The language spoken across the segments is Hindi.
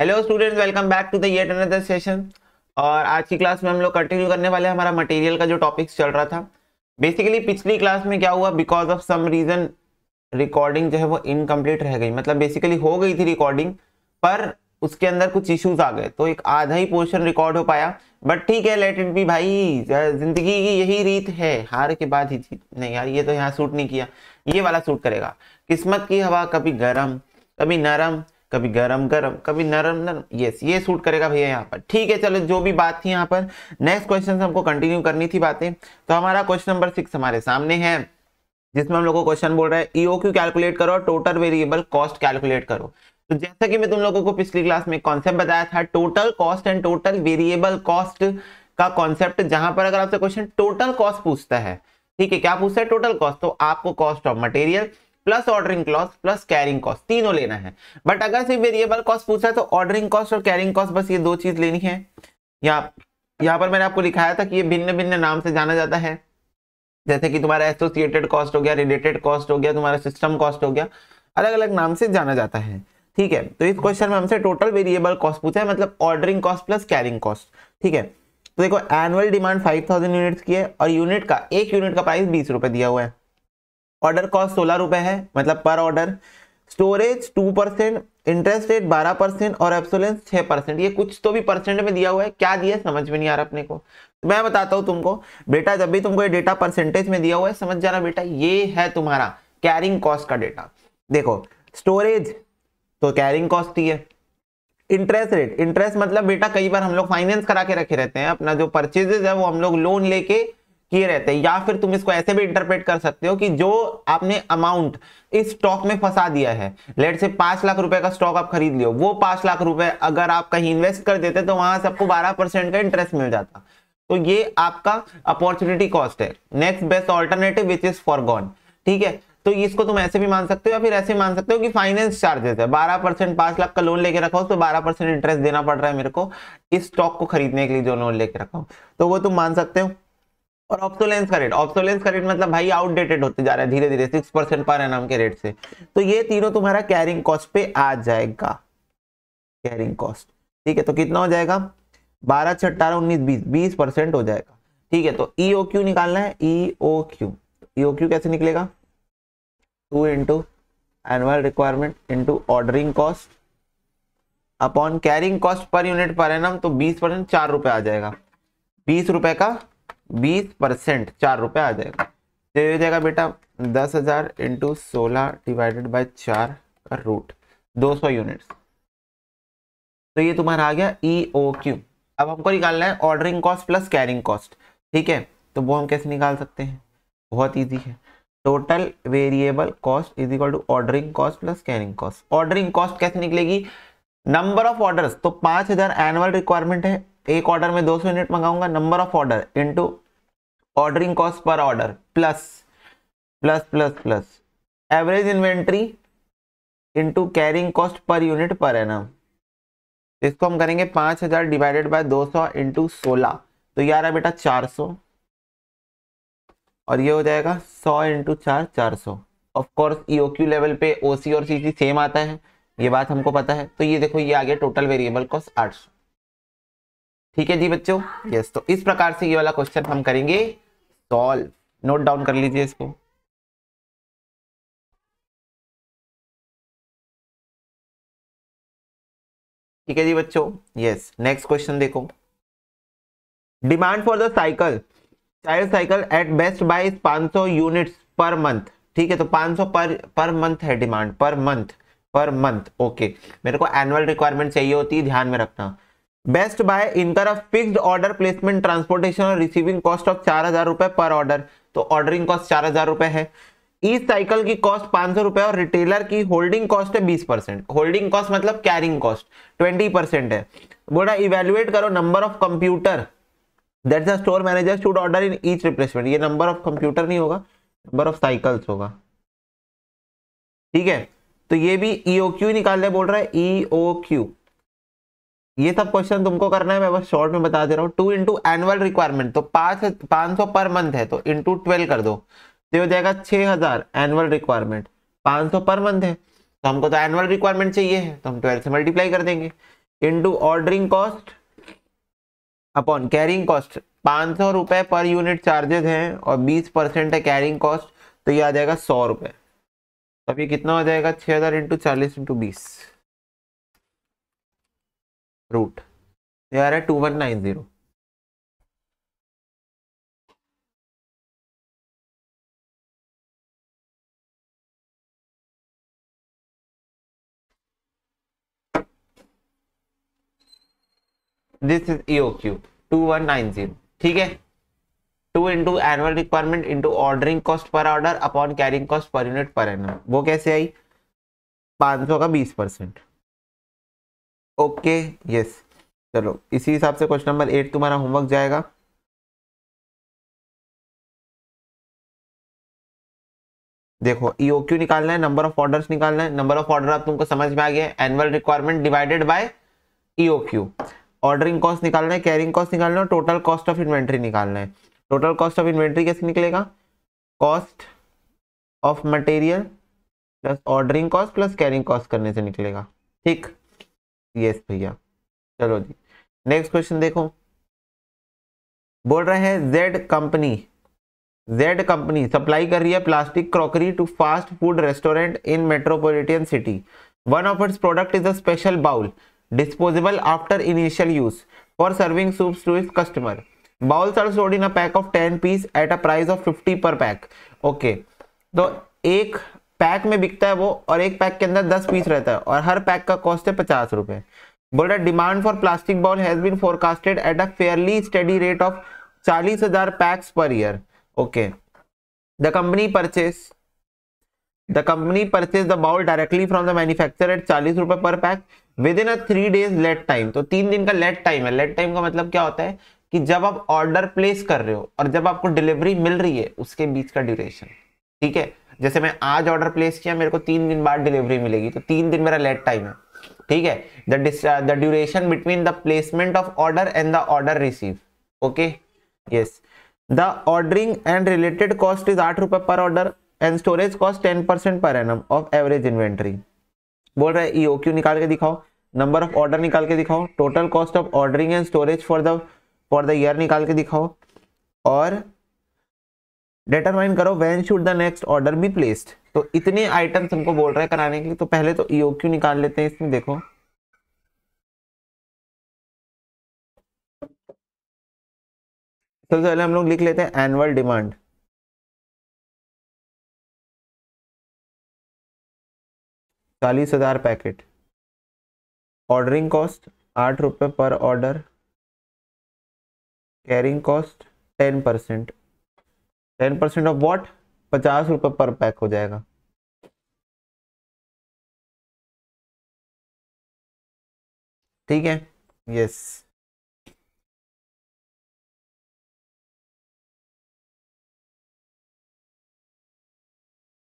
Hello students welcome back to the yet another session और आज की क्लास में हम लोग कंटिन्यू करने वाले हैं हमारा मटेरियल का जो टॉपिक्स चल रहा था बेसिकली पिछली क्लास में क्या हुआ because of some reason recording जो है वो इनकम्प्लीट रह गई मतलब बेसिकली हो गई थी रिकॉर्डिंग पर उसके अंदर कुछ इश्यूज आ गए तो एक आधा ही पोर्शन रिकॉर्ड हो पाया बट ठीक है लेट इट भी भाई जिंदगी की यही रीत है हार के बाद ही जीत नहीं यार ये तो यहाँ सूट नहीं किया ये वाला सूट करेगा किस्मत की हवा कभी गर्म कभी नरम कभी गरम गरम कभी नरम नरम यस ये सूट करेगा भैया यहाँ पर ठीक है चलो जो भी बात थी यहाँ पर नेक्स्ट क्वेश्चन हमको कंटिन्यू करनी थी बातें तो हमारा क्वेश्चन नंबर सिक्स हमारे सामने है जिसमें हम लोग को क्वेश्चन बोल रहा है ईओ क्यू कैलकुलेट करो और टोटल वेरिएबल कॉस्ट कैलकुलेट करो तो जैसा कि मैं तुम लोगों को पिछली क्लास में कॉन्सेप्ट बताया था total cost and total variable cost का कॉन्सेप्ट जहां पर अगर आपसे क्वेश्चन टोटल कॉस्ट पूछता है ठीक है क्या पूछता है टोटल कॉस्ट तो आपको cost of material plus ordering cost plus carrying cost तीनों लेना है बट अगर सिर्फ वेरिएबल कॉस्ट पूछा है तो ऑर्डरिंग कॉस्ट और कैरिंग कॉस्ट बस ये दो चीज लेनी है यहाँ यहाँ पर मैंने आपको लिखाया था कि ये भिन्न भिन्न नाम से जाना जाता है जैसे कि तुम्हारा एसोसिएटेड कॉस्ट हो गया रिलेटेड कॉस्ट हो गया तुम्हारा सिस्टम कॉस्ट हो गया अलग अलग नाम से जाना जाता है ठीक है तो इस क्वेश्चन में हमसे टोटल वेरिएबल कॉस्ट पूछा है मतलब ordering cost plus carrying cost ठीक है तो देखो एनुअल डिमांड 5000 यूनिट्स की है और यूनिट का एक यूनिट का प्राइस बीस रुपए दिया हुआ है ऑर्डर कॉस्ट सोलह रुपए है मतलब per order storage two percent interest rate बारह परसेंट और एब्सोलेंस छह परसेंट ये कुछ तो भी परसेंट में दिया हुआ है क्या दिया समझ में नहीं आ रहा अपने को मैं बताता हूं तुमको बेटा जब भी तुमको ये डेटा परसेंटेज में दिया हुआ है समझ जाना बेटा ये है तुम्हारा कैरिंग कॉस्ट का डेटा देखो स्टोरेज तो कैरिंग कॉस्ट ही है इंटरेस्ट रेट इंटरेस्ट मतलब बेटा कई बार हम लोग फाइनेंस करा के रखे रहते हैं अपना जो परचेजेस है वो हम लोग लोन लेके किए रहते हैं या फिर तुम इसको ऐसे भी इंटरप्रेट कर सकते हो कि जो आपने अमाउंट इस स्टॉक में फंसा दिया है लेट से पांच लाख रुपए का स्टॉक आप खरीद लियो वो पांच लाख रुपए अगर आप कहीं इन्वेस्ट कर देते तो वहां से आपको बारह परसेंट का इंटरेस्ट मिल जाता तो ये आपका अपॉर्चुनिटी कॉस्ट है next best alternative which is forgone ठीक है तो इसको तुम ऐसे भी मान सकते हो या फिर ऐसे मान सकते हो कि फाइनेंस चार्जेस है बारह परसेंट पांच लाख का लोन लेके रखा हो तो बारह परसेंट इंटरेस्ट देना पड़ रहा है मेरे को इस स्टॉक को खरीदने के लिए जो लोन लेके रखा हो तो वो तुम मान सकते हो और ऑप्सोलेंस का रेट ऑप्सोलेंस का रेट मतलब भाई आउटडेटेड होते जा रहा है धीरे धीरे सिक्स परसेंट पर एनम के रेट से तो ये तीनों तुम्हारा कैरिंग कॉस्ट पे आ जाएगा कैरिंग कॉस्ट ठीक है तो कितना हो जाएगा बारह छह अट्ठारह उन्नीस बीस बीस परसेंट हो जाएगा ठीक है तो ईओ e क्यू निकालना है ईओ क्यू ईओ क्यू कैसे निकलेगा two into annual requirement into ordering cost upon carrying cost per unit पर है ना तो बीस परसेंट चार रुपए आ जाएगा बीस रुपए का बीस परसेंट चार रुपये आ जाएगा तो ये हो जाएगा बेटा दस हजार इंटू सोलह डिवाइडेड बाय चार का रूट दो सौ यूनिट्स तो ये तुम्हारा आ गया ई ओ क्यू अब हमको निकालना है ordering cost plus carrying cost ठीक है तो वो हम कैसे निकाल सकते हैं बहुत ईजी है total variable cost is equal to ordering cost plus carrying cost ordering cost कैसे निकलेगी नंबर ऑफ ऑर्डर्स तो 5000 एनुअल रिक्वायरमेंट है एक ऑर्डर में 200 यूनिट मंगाऊंगा number of order into ordering cost पर order plus plus plus plus average inventory into carrying cost per unit पर है ना इसको हम करेंगे 5000 डिवाइडेड बाय 200 सौ इंटू सोलह तो यार है बेटा 400 और ये हो जाएगा 100 इंटू चार चार सौ ऑफकोर्स ई क्यू लेवल पे ओ सी और सी सी सेम आता है ये बात हमको पता है तो ये देखो ये आ गया टोटल वेरिएबल कॉस्ट 800 ठीक है जी बच्चों यस तो इस प्रकार से ये वाला क्वेश्चन हम करेंगे सॉल्व नोट डाउन कर लीजिए इसको ठीक है जी बच्चों यस नेक्स्ट क्वेश्चन देखो demand for the cycle child cycle at Best Buy 500 units per month ठीक है तो 500 पर पर मंथ है demand per month per month okay मेरे को एनुअल रिक्वायरमेंट चाहिए होती है ध्यान में रखना Best Buy incur a fix order placement transportation और रिसीविंग कॉस्ट ऑफ चार हजार रुपए पर ऑर्डर तो ऑर्डरिंग कॉस्ट चार हजार रुपए है इस साइकिल की कॉस्ट पांच सौ रुपए और रिटेलर की होल्डिंग कॉस्ट है बीस परसेंट होल्डिंग कॉस्ट मतलब कैरिंग कॉस्ट ट्वेंटी परसेंट है बोला इवेल्युएट करो number of computer that the store manager should order in each replacement ये नंबर ऑफ कंप्यूटर नहीं होगा नंबर ऑफ साइकिल्स होगा ठीक है तो ये भी क्यू e निकालने बोल रहा है ईओ e क्यू ये सब क्वेश्चन तुमको करना है मैं बस शॉर्ट में बता दे रहा हूँ टू इंटू एनुअल रिक्वायरमेंट तो पांच पांच सौ पर मंथ है तो इंटू ट्वेल्व कर दो तो हो जाएगा छह हज़ार एनुअल रिक्वायरमेंट पांच सौ पर मंथ है तो हमको तो एनुअल रिक्वायरमेंट चाहिए है तो हम ट्वेल्व से मल्टीप्लाई कर देंगे into ordering cost upon carrying cost पांच सौ रुपये पर यूनिट चार्जेज है और बीस परसेंट है कैरिंग कॉस्ट तो ये आ जाएगा सौ रुपये तो अभी कितना हो जाएगा छह हज़ार इंटू चालीस इंटू बीस रूट ये आ रहा है two one nine zero this is EOQ two one nine zero ठीक है two into annual requirement into ordering cost पर order upon carrying cost per unit per annual वो कैसे आई सौ का बीस परसेंट ओके यस चलो इसी हिसाब से क्वेश्चन नंबर एट तुम्हारा होमवर्क जाएगा देखो ईओ e क्यू निकालना है नंबर ऑफ ऑर्डर्स निकालना है नंबर ऑफ ऑर्डर आप तुमको समझ में आ गया annual requirement divided by EOQ ordering cost निकालना है कैरिंग कॉस्ट निकालना है टोटल कॉस्ट ऑफ इन्वेंट्री निकालना है टोटल कॉस्ट ऑफ इन्वेंट्री कैसे निकलेगा cost of material plus ordering cost plus carrying cost करने से निकलेगा ठीक यस भैया चलो जी नेक्स्ट क्वेश्चन देखो बोल रहे हैं Z company Z company supply कर रही है plastic crockery to fast food restaurant in metropolitan city one of its product is a special bowl disposable after initial use for serving soup to it customer bowls are sold in a pack of ten piece at a price of fifty per pack okay तो एक पैक में बिकता है वो और एक पैक के अंदर दस पीस रहता है और हर पैक का कॉस्ट है पचास रुपए बोल रहा demand for plastic bowl has been forecasted at a fairly steady rate of चालीस हजार packs per year okay the company purchase the company purchase the bowl directly from the manufacture at चालीस रुपए per pack within a three days lead time तो तीन दिन का लेट टाइम है लेट टाइम का मतलब क्या होता है कि जब आप ऑर्डर प्लेस कर रहे हो और जब आपको डिलीवरी मिल रही है उसके बीच का ड्यूरेशन ठीक है जैसे मैं आज ऑर्डर प्लेस किया मेरे को तीन दिन बाद डिलीवरी मिलेगी तो तीन दिन मेरा लेट टाइम है ठीक है the duration between the placement of order and the order receive okay yes the ordering and related cost is आठ रुपए per order and storage cost ten percent per annum of average inventory बोल रहे ईओ क्यू निकाल के दिखाओ नंबर ऑफ ऑर्डर निकाल के दिखाओ total cost of ordering and storage for the for the year निकाल के दिखाओ और डेटरमाइन करो when should the next order be placed तो इतने आइटम्स हमको बोल रहे हैं कराने के लिए तो पहले तो ईओ e क्यू निकाल लेते हैं इसमें देखो सबसे पहले हम लोग लिख लेते हैं एनुअल डिमांड चालीस हजार पैकेट ऑर्डरिंग कॉस्ट आठ रुपये per order carrying cost ten percent ten percent of what पचास रुपए पर पैक हो जाएगा ठीक है यस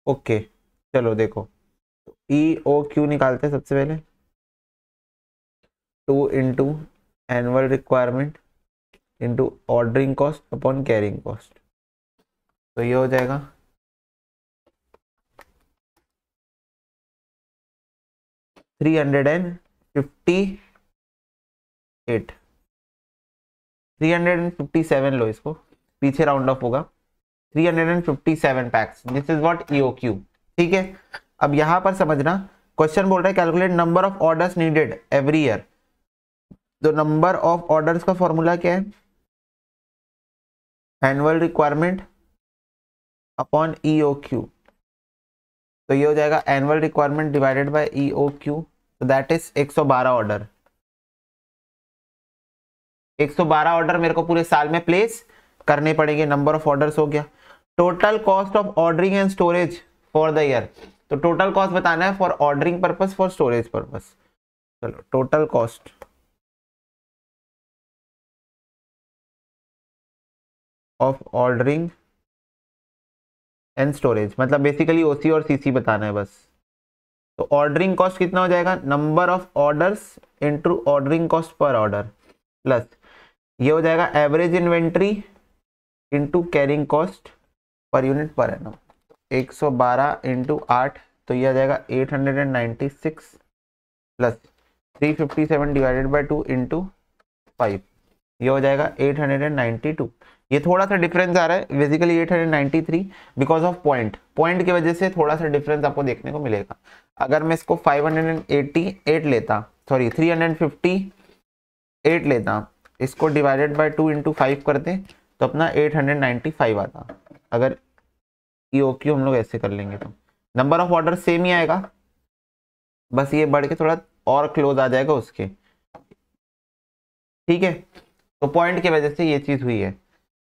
ओके चलो देखो ई e, ओ क्यू निकालते हैं सबसे पहले two into annual requirement into ordering cost upon carrying cost तो ये हो जाएगा three hundred and fifty eight three hundred and fifty seven लो इसको पीछे राउंड ऑफ होगा three hundred and fifty seven packs this is what EOQ ठीक है अब यहां पर समझना क्वेश्चन बोल रहा है calculate number of orders needed every year तो नंबर ऑफ ऑर्डर्स का फॉर्मूला क्या है annual requirement upon E O Q तो ये हो जाएगा annual requirement divided by E O Q तो दैट इज 112 ऑर्डर 112 ऑर्डर मेरे को पूरे साल में प्लेस करने पड़ेंगे नंबर ऑफ ऑर्डर्स हो गया total cost of ordering and storage for the year तो टोटल कॉस्ट बताना है for ordering purpose for storage purpose चलो total cost of ordering and storage मतलब बेसिकली ओसी और सीसी बताना है बस तो ऑर्डरिंग कॉस्ट कितना हो जाएगा number of orders into ordering cost पर ऑर्डर प्लस ये हो जाएगा average inventory into carrying cost per unit पर है ना 112 सौ बारह इंटू आठ तो ये आ जाएगा 896 plus 357 divided by two into five ये हो जाएगा 892 ये थोड़ा सा डिफरेंस आ रहा है basically 893 because of point point की वजह से थोड़ा सा डिफरेंस आपको देखने को मिलेगा अगर मैं इसको 588 लेता सॉरी 358 लेता इसको divided by two into five करते तो अपना 895 आता अगर ई ओ क्यू हम लोग ऐसे कर लेंगे तो नंबर ऑफ ऑर्डर सेम ही आएगा बस ये बढ़ के थोड़ा और क्लोज आ जाएगा उसके ठीक है तो पॉइंट की वजह से ये चीज़ हुई है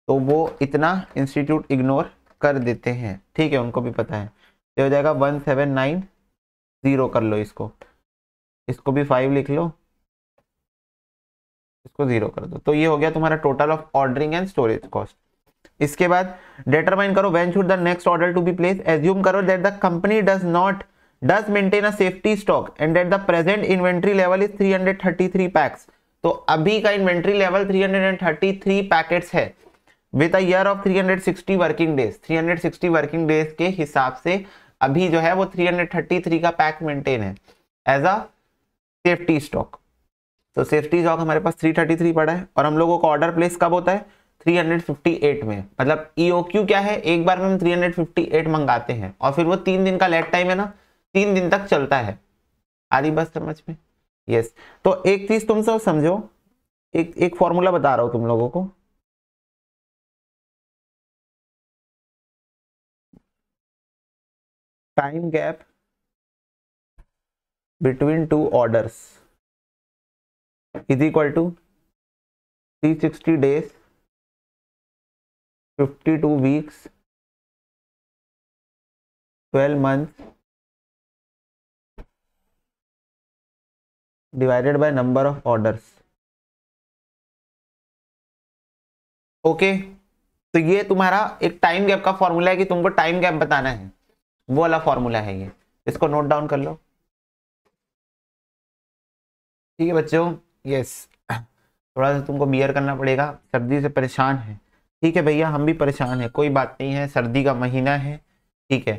तो वो इतना इंस्टीट्यूट इग्नोर कर देते हैं ठीक है उनको भी पता है तो हो जाएगा वन सेवन नाइन ज़ीरो कर लो इसको इसको भी फाइव लिख लो इसको ज़ीरो कर दो तो ये हो गया तुम्हारा total of ordering and storage cost इसके बाद डेटरमाइन करो when should the next order to be place assume करो that the company does not does maintain a safety stock and that the present inventory level is 333 packs तो अभी का इन्वेंट्री लेवल 333 पैकेट्स है with a year of 360 working days 360 working days के हिसाब से अभी जो है वो 333 का पैक मेंटेन है एज अ सेफ्टी स्टॉक तो सेफ्टी स्टॉक हमारे पास 333 पड़ा है और हम लोगों का ऑर्डर प्लेस कब होता है 358 में मतलब ईओक्यू e क्या है एक बार में हम 358 मंगाते हैं और फिर वो तीन दिन का लेट टाइम है ना तीन दिन तक चलता है आ रही बस समझ में यस तो एक चीज तुम सब समझो एक एक फॉर्मूला बता रहा हूँ तुम लोगों को time gap between two orders is equal to 360 days 52 weeks 12 months divided by number of orders okay okay. तो ये तुम्हारा एक टाइम गैप का फॉर्मूला है कि तुमको टाइम गैप बताना है वो वाला फॉर्मूला है ये इसको नोट डाउन कर लो ठीक है बच्चों यस थोड़ा सा तुमको बियर करना पड़ेगा सर्दी से परेशान है ठीक है भैया हम भी परेशान है कोई बात नहीं है सर्दी का महीना है ठीक है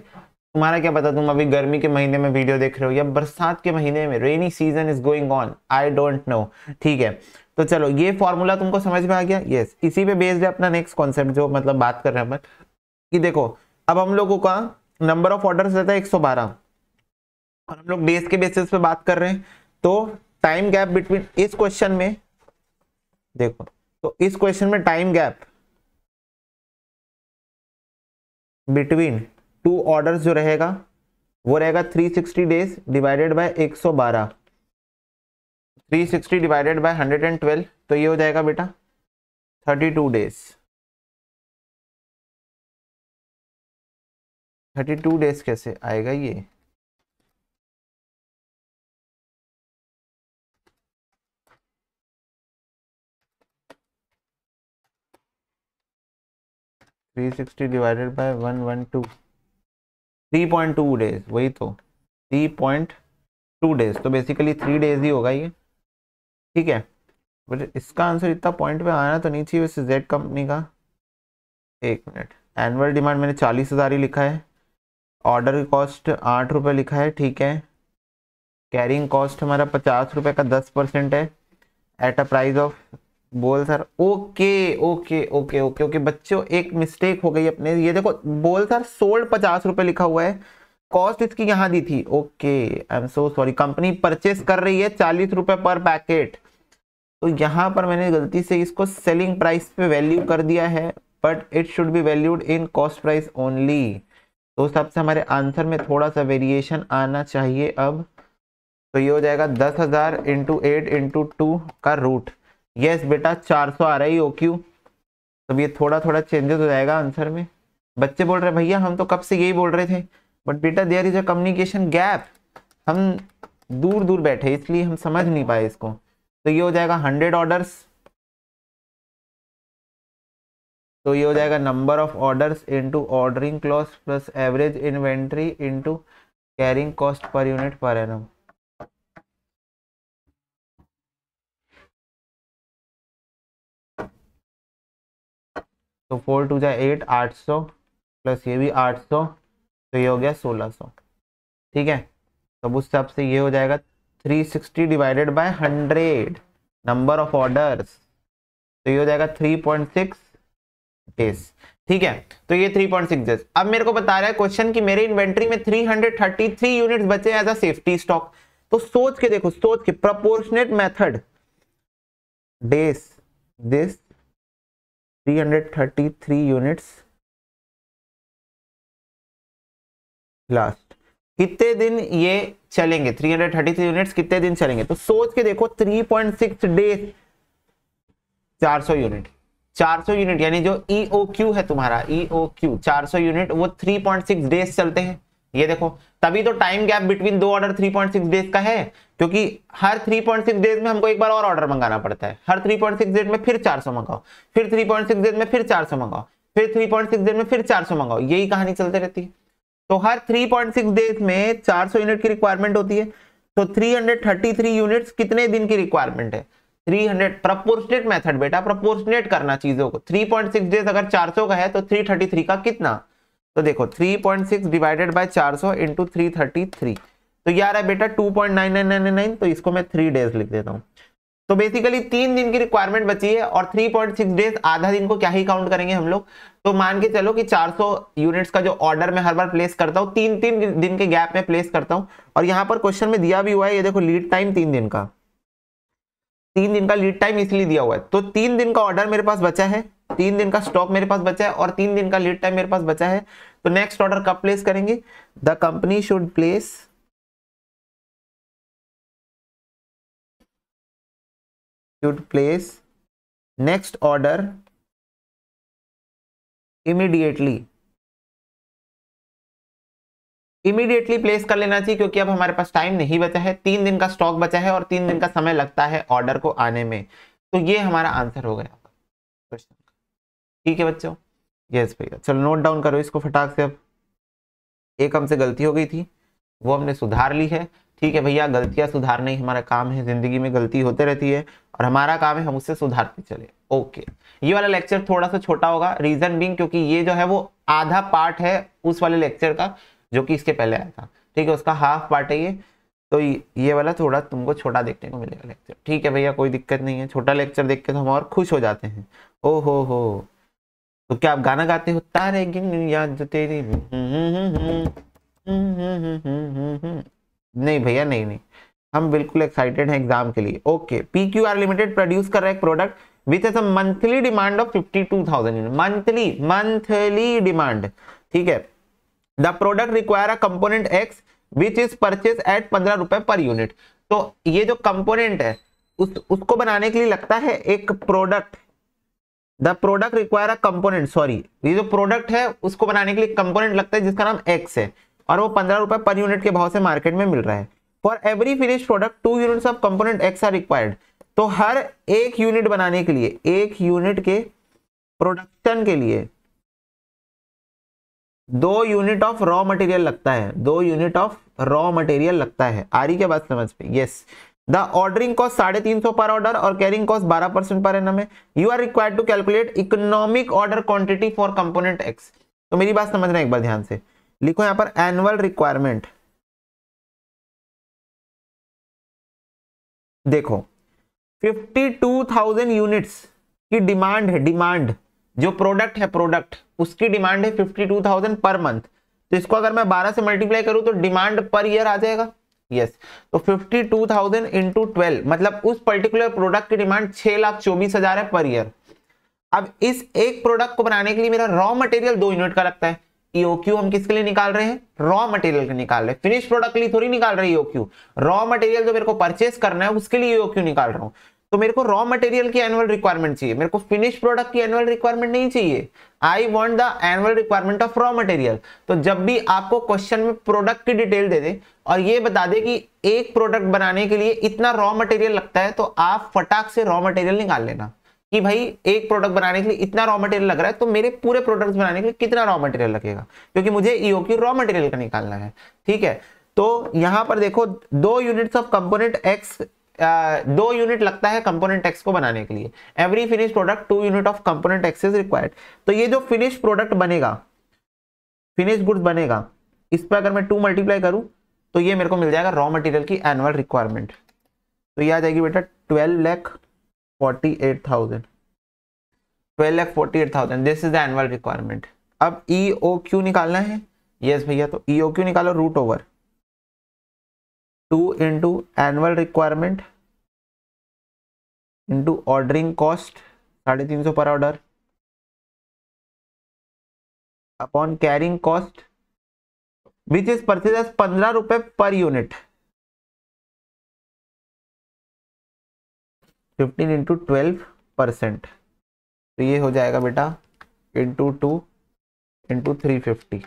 तुम्हारा क्या पता तुम अभी गर्मी के महीने में वीडियो देख रहे हो या बरसात के महीने में rainy season is going on I don't know ठीक है तो चलो ये फॉर्मूला तुमको समझ में आ गया यस इसी पे बेस्ड है अपना नेक्स्ट कॉन्सेप्ट जो मतलब बात कर रहे हैं अपन कि देखो अब हम लोगों का नंबर ऑफ ऑर्डर रहता है एक सौ बारह और हम लोग डेज के बेसिस पे बात कर रहे हैं तो टाइम गैप बिटवीन इस क्वेश्चन में देखो तो इस क्वेश्चन में time gap between two order जो रहेगा वो रहेगा 360 days divided by 112 360 divided by 112 तो ये हो जाएगा बेटा 32 डेज थर्टी टू डेज कैसे आएगा ये three sixty divided by one one two three point two days वही तो थ्री पॉइंट टू डेज तो बेसिकली थ्री डेज ही होगा ये ठीक है बट इसका आंसर इतना पॉइंट पे आना तो नहीं चाहिए वैसे जेड कंपनी का एक मिनट एनुअल डिमांड मैंने चालीस हज़ार ही लिखा है ऑर्डर की कॉस्ट आठ रुपये लिखा है ठीक है कैरिंग कॉस्ट हमारा पचास रुपये का दस परसेंट है एट अ प्राइस ऑफ बोल sir okay okay okay okay okay बच्चों एक मिस्टेक हो गई अपने ये देखो बोल सर सोल्ड पचास रुपये लिखा हुआ है कॉस्ट इसकी यहाँ दी थी okay I am so sorry company purchase कर रही है चालीस रुपये पर पैकेट तो यहाँ पर मैंने गलती से इसको सेलिंग प्राइस पे वैल्यू कर दिया है but it should be valued in cost price only तो उस से हमारे आंसर में थोड़ा सा वेरिएशन आना चाहिए अब तो ये हो जाएगा दस हज़ार इंटू एट इंटू टू का रूट यस बेटा चार सौ आ रहा ही ओ क्यू तो ये थोड़ा थोड़ा चेंजेस हो जाएगा आंसर में बच्चे बोल रहे भैया हम तो कब से यही बोल रहे थे बट बेटा there is a communication gap हम दूर दूर बैठे इसलिए हम समझ नहीं पाए इसको तो ये हो जाएगा हंड्रेड ऑर्डर्स तो ये हो जाएगा number of order into ordering क्लॉस plus average inventory into carrying cost per unit per annum तो फोर टू जाए एट आठ सौ प्लस ये भी आठ सौ तो ये हो गया सोलह सौ ठीक है तो उस हिसाब से ये हो जाएगा three sixty divided by hundred number of orders तो ये हो जाएगा थ्री पॉइंट सिक्स डेज ठीक है तो ये 3.6 डेज अब मेरे को बता रहा है क्वेश्चन कि मेरे इन्वेंट्री में 333 यूनिट्स बचे एज अ सेफ्टी स्टॉक तो सोच के देखो सोच के proportionate method days this 333 units last कितने दिन ये चलेंगे 333 यूनिट्स कितने दिन चलेंगे तो सोच के देखो 3.6 डेज 400 यूनिट 400 यूनिट यानी जो ईओक्यू e है तुम्हारा ईओक्यू e 400 यूनिट वो 3.6 डेज चलते हैं ये देखो तभी तो टाइम गैप बिटवीन दो ऑर्डर 3.6 डेज का है क्योंकि हर 3.6 डेज में हमको एक बार और ऑर्डर मंगाना पड़ता है हर 3.6 डेज में फिर 400 मंगाओ फिर 3.6 डेज में फिर 400 मंगाओ फिर 3.6 डेज में फिर 400 मंगाओ यही कहानी चलते रहती है तो हर 3.6 डेज में 400 यूनिट की रिक्वायरमेंट होती है तो 333 यूनिट्स कितने दिन की रिक्वायरमेंट है 300 प्रपोर्शनेट मैथड बेटा प्रपोर्शनेट करना चीजों को 3.6 डेज अगर 400 का है तो 333 का कितना तो देखो 3.6 डिवाइडेड बाय 400 सौ इंटू तो यार है बेटा 2.9999 तो इसको मैं थ्री डेज लिख देता हूँ तो बेसिकली तीन दिन की रिक्वायरमेंट बची है और 3.6 डेज आधा दिन को क्या ही काउंट करेंगे हम लोग तो मान के चलो कि 400 यूनिट्स का जो ऑर्डर मैं हर बार प्लेस करता हूँ तीन तीन दिन के गैप में प्लेस करता हूँ और यहाँ पर क्वेश्चन में दिया भी हुआ है ये देखो लीड टाइम तीन दिन का तीन दिन का लीड टाइम इसलिए दिया हुआ है तो तीन दिन का ऑर्डर मेरे पास बचा है तीन दिन का स्टॉक मेरे पास बचा है और तीन दिन का लीड टाइम मेरे पास बचा है तो नेक्स्ट ऑर्डर कब प्लेस करेंगे the company should place should place next order immediately immediately place कर लेना चाहिए क्योंकि अब हमारे पास टाइम नहीं बचा है तीन दिन का स्टॉक बचा है और तीन दिन का समय लगता है ऑर्डर को आने में तो ये हमारा आंसर हो गया क्वेश्चन ठीक है बच्चों यस भैया चलो नोट डाउन करो इसको फटाक से अब एक हमसे गलती हो गई थी वो हमने सुधार ली है ठीक है भैया गलतियां सुधारने ही हमारा काम है जिंदगी में गलती होते रहती है और हमारा काम है हम उससे सुधारते चले ओके ये वाला लेक्चर थोड़ा सा छोटा होगा रीजन बिंग क्योंकि ये जो है वो आधा पार्ट है उस वाले लेक्चर का जो कि इसके पहले आया था ठीक है उसका हाफ पार्ट है ये तो ये वाला थोड़ा तुमको छोटा देखने को मिलेगा लेक्चर ठीक है भैया कोई दिक्कत नहीं है छोटा लेक्चर देख के तो हम और खुश हो जाते हैं ओ हो हो तो क्या आप गाना गाते हो तारे याद तेरी नहीं भैया नहीं नहीं हम बिल्कुल एक्साइटेड हैं एग्जाम के लिए okay P Q R limited produce कर रहा है एक product with as monthly demand of fifty two thousand monthly monthly demand ठीक है the product require a component X which is purchase at पंद्रह रुपए पर यूनिट तो ये जो कंपोनेंट है उस उसको बनाने के लिए लगता है एक product the product require a component sorry ये जो प्रोडक्ट है उसको बनाने के लिए कंपोनेंट लगता है जिसका नाम एक्स है और वो पंद्रह रुपए पर यूनिट के भाव से मार्केट में मिल रहा है for every finish product two unit of component X are required तो हर एक यूनिट बनाने के लिए एक यूनिट के प्रोडक्शन के लिए दो यूनिट ऑफ रॉ मटेरियल लगता है दो यूनिट ऑफ रॉ मटेरियल लगता है आ रही क्या बात समझ पे यस द ऑर्डरिंग कॉस्ट साढ़े तीन सौ पर ऑर्डर और कैरिंग कॉस्ट बारह परसेंट पर एनम है you are required to calculate economic order quantity for component X तो मेरी बात समझना एक बार ध्यान से लिखो यहां पर एनुअल रिक्वायरमेंट देखो फिफ्टी टू थाउजेंड यूनिट्स की डिमांड है डिमांड जो प्रोडक्ट है प्रोडक्ट उसकी डिमांड है fifty two thousand per month तो इसको अगर मैं बारह से मल्टीप्लाई करूं तो डिमांड पर ईयर आ जाएगा यस तो fifty two thousand into twelve मतलब उस पर्टिकुलर प्रोडक्ट की डिमांड छह लाख चौबीस हजार है पर ईयर अब इस एक प्रोडक्ट को बनाने के लिए मेरा रॉ मटेरियल दो यूनिट का लगता है ईओक्यू e हम किसके लिए निकाल रहे हैं रॉ मटेरियल के निकाल रहे हैं फिनिश प्रोडक्ट के लिए थोड़ी निकाल रहे हैं ईओक्यू रॉ मटेरियल जो मेरे को परचेस करना है उसके लिए ईओक्यू e निकाल रहा हूं तो मेरे को रॉ मटेरियल की एनुअल रिक्वायरमेंट चाहिए मेरे को फिनिश प्रोडक्ट की एनुअल रिक्वायरमेंट नहीं चाहिए I want the annual requirement of raw material तो जब भी आपको क्वेश्चन में प्रोडक्ट की डिटेल दे दे और ये बता दे कि एक प्रोडक्ट बनाने के लिए इतना रॉ मटेरियल लगता है तो आप फटाक से रॉ मटेरियल निकाल लेना कि भाई एक प्रोडक्ट बनाने के लिए इतना रॉ मटेरियल लग रहा है तो मेरे पूरे प्रोडक्ट्स बनाने के लिए कितना रॉ मटेरियल लगेगा क्योंकि मुझे ईओ की रॉ मटेरियल का निकालना है ठीक है तो यहां पर देखो दो यूनिट्स ऑफ कंपोनेंट एक्स दो यूनिट लगता है कंपोनेंट एक्स को बनाने के लिए every finish product two unit of component X is required तो ये जो फिनिश प्रोडक्ट बनेगा फिनिश गुड्स बनेगा इस पर अगर मैं टू मल्टीप्लाई करूं तो ये मेरे को मिल जाएगा रॉ मटेरियल की एनुअल रिक्वायरमेंट तो ये आ जाएगी बेटा twelve lakh forty eight thousand twelve lakh forty eight thousand this is the annual requirement अब ई ओ क्यू निकालना है यस भैया तो ई ओ क्यू निकालो root over two into annual requirement into ordering cost साढ़े तीन सौ per order upon carrying cost which is purchase पंद्रह रुपए per unit fifteen into twelve percent तो ये हो जाएगा बेटा into two into three fifty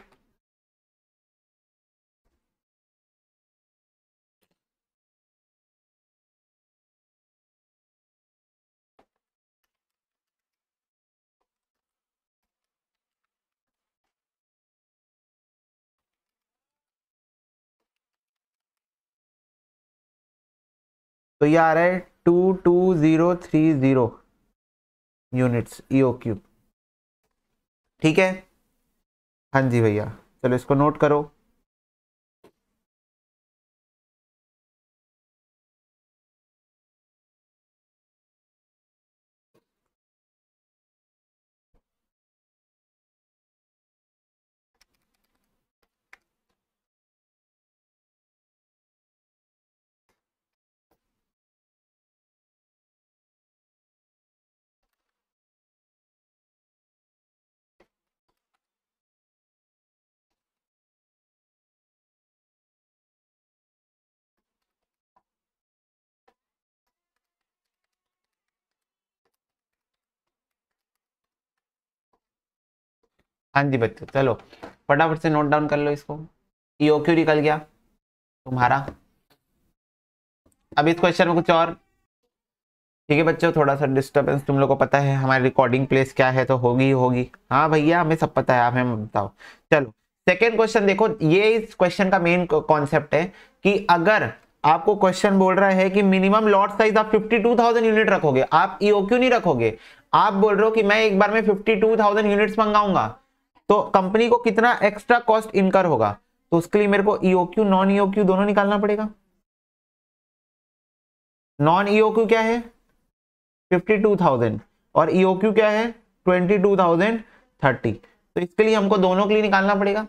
तो ये आ रहा है two two zero three zero units EOQ ठीक है हाँ जी भैया चलो इसको नोट करो हाँ जी बच्चों चलो फटाफट से नोट डाउन कर लो इसको ईओ क्यू निकल गया तुम्हारा अब इस क्वेश्चन में कुछ और ठीक है बच्चों थोड़ा सा डिस्टर्बेंस तुम लोग को पता है हमारी रिकॉर्डिंग प्लेस क्या है तो होगी ही होगी हाँ भैया हमें सब पता है आप हमें बताओ चलो सेकेंड क्वेश्चन देखो ये इस क्वेश्चन का मेन कॉन्सेप्ट है कि अगर आपको क्वेश्चन बोल रहा है कि मिनिमम लॉट साइज आप 52,000 यूनिट रखोगे आप ईओ क्यों नहीं रखोगे आप बोल रहे हो कि मैं एक बार में 52,000 यूनिट्स मंगाऊंगा तो कंपनी को कितना एक्स्ट्रा कॉस्ट इनकर होगा तो उसके लिए मेरे को ईओक्यू नॉन ईओक्यू दोनों निकालना पड़ेगा नॉन ईओक्यू e क्या है फिफ्टी टू थाउजेंड और ईओक्यू e क्या है ट्वेंटी टू थाउजेंड थर्टी तो इसके लिए हमको दोनों के लिए निकालना पड़ेगा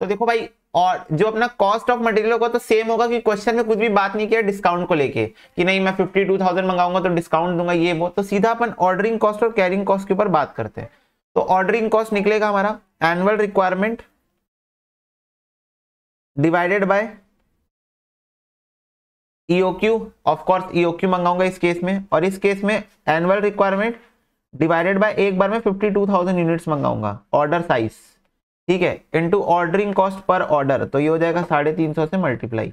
तो देखो भाई और जो अपना कॉस्ट ऑफ मटेरियल होगा तो सेम होगा कि क्वेश्चन में कुछ भी बात नहीं किया डिस्काउंट को लेके कि नहीं मैं फिफ्टी टू थाउजेंड मंगाऊंगा तो डिस्काउंट दूंगा ये वो तो सीधा अपन ऑर्डरिंग कॉस्ट और कैरिंग कॉस्ट के ऊपर बात करते हैं तो ऑर्डरिंग कॉस्ट निकलेगा हमारा annual requirement divided by EOQ of course EOQ मंगाऊंगा इस केस में और इस केस में एनुअल रिक्वायरमेंट डिवाइडेड बाय एक बार में 52,000 यूनिट्स मंगाऊंगा ऑर्डर साइज ठीक है इनटू ऑर्डरिंग कॉस्ट पर ऑर्डर तो ये हो जाएगा साढ़े तीन सौ से मल्टीप्लाई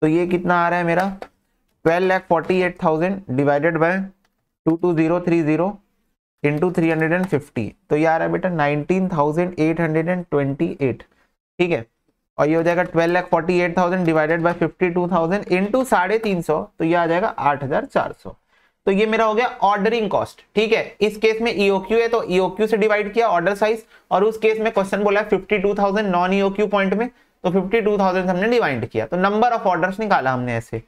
तो ये कितना आ रहा है मेरा twelve lakh forty eight thousand divided by two two zero three zero into three hundred and fifty तो ये आ रहा है बेटा nineteen thousand eight hundred and twenty eight ठीक है और ये हो जाएगा twelve lakh forty eight thousand divided by fifty two thousand into साढ़े तीन सौ तो ये आ जाएगा आठ हजार चार सौ तो ये मेरा हो गया ऑर्डरिंग कॉस्ट ठीक है इस केस में ईओक्यू e है तो ईओक्यू e से डिवाइड किया ऑर्डर साइज और उस केस में क्वेश्चन बोला है fifty two thousand non EOQ point में तो फिफ्टी टू थाउजेंड हमने डिवाइड किया तो नंबर ऑफ ऑर्डर निकाला हमने ऐसे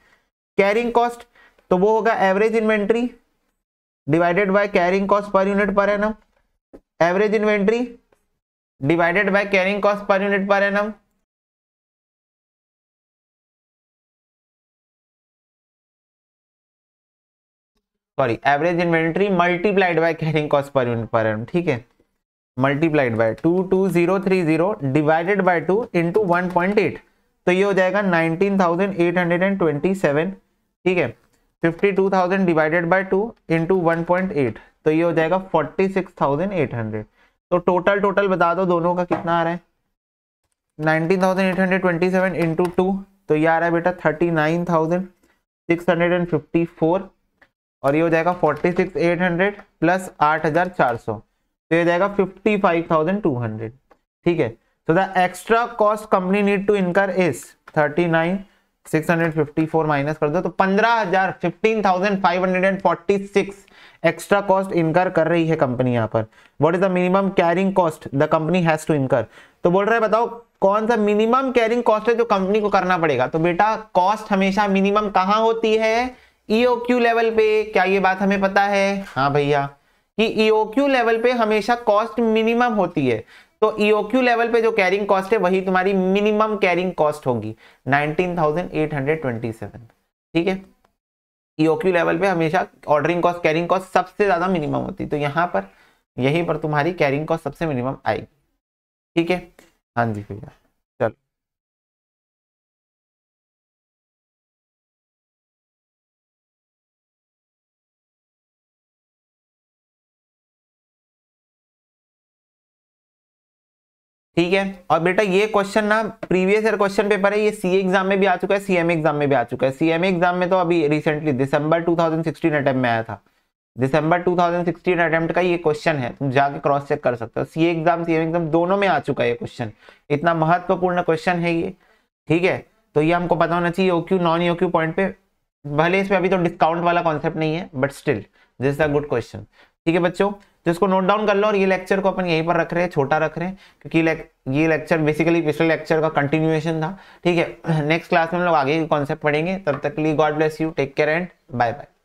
कैरिंग कॉस्ट तो वो होगा average inventory divided by carrying cost per unit per annum average inventory divided by carrying cost per unit per annum sorry average inventory multiplied by carrying cost per unit per annum ठीक है multiplied by two two zero three zero divided by two into one point eight तो ये हो जाएगा nineteen thousand eight hundred and twenty seven ठीक है 52,000 डिवाइडेड बाय 2 इंटू वन तो ये हो जाएगा 46,800 तो टोटल टोटल बता दो दोनों का कितना आ रहा है 19,827 इंटू टू तो ये आ रहा है बेटा 39,654 और ये हो जाएगा 46,800 प्लस 8,400 तो ये हो जाएगा 55,200 ठीक है तो the extra cost company need to incur is 39 654 minus कर दो तो 15000 15546 एक्स्ट्रा कॉस्ट इनकर कर रही है कंपनी यहाँ पर what is the minimum carrying cost the company has to incur तो बोल रहे बताओ कौन सा मिनिमम कैरिंग कॉस्ट है जो कंपनी को करना पड़ेगा तो बेटा कॉस्ट हमेशा मिनिमम कहाँ होती है ईओक्यू e लेवल पे क्या ये बात हमें पता है हाँ भैया कि ईओक्यू e लेवल पे हमेशा कॉस्ट मिनिमम होती है तो ईओक्यू e लेवल पे जो कैरिंग कॉस्ट है वही तुम्हारी मिनिमम कैरिंग कॉस्ट होगी 19,827 ठीक है ईओक्यू e लेवल पे हमेशा ऑर्डरिंग कॉस्ट कैरिंग कॉस्ट सबसे ज़्यादा मिनिमम होती है तो यहाँ पर यहीं पर तुम्हारी कैरिंग कॉस्ट सबसे मिनिमम आएगी ठीक है हाँ जी भैया ठीक है और बेटा ये क्वेश्चन ना प्रीवियस ईयर क्वेश्चन पेपर है ये सी एग्जाम में भी आ चुका है सीएम एग्जाम में भी आ चुका है सीएम एग्जाम में तो अभी रिसेंटली दिसंबर 2016 अटेम्प्ट में आया था दिसंबर 2016 अटेम्प्ट का ये क्वेश्चन है तुम जाके क्रॉस चेक कर सकते हो सी एग्जाम सीएम एग्जाम दोनों में आ चुका है ये क्वेश्चन इतना महत्वपूर्ण क्वेश्चन है ये ठीक है तो ये हमको पता होना चाहिए ओक्यू नॉन ओक्यू पॉइंट पे भले इसमें अभी तो डिस्काउंट वाला कॉन्सेप्ट नहीं है but still this a good question ठीक है बच्चों तो इसको नोट डाउन कर लो और ये लेक्चर को अपन यहीं पर रख रहे हैं छोटा रख रहे हैं क्योंकि ये लेक्चर बेसिकली पिछले लेक्चर का कंटिन्यूएशन था ठीक है नेक्स्ट क्लास में हम लोग आगे कॉन्सेप्ट पढ़ेंगे तब तक लिए God bless you take care and bye bye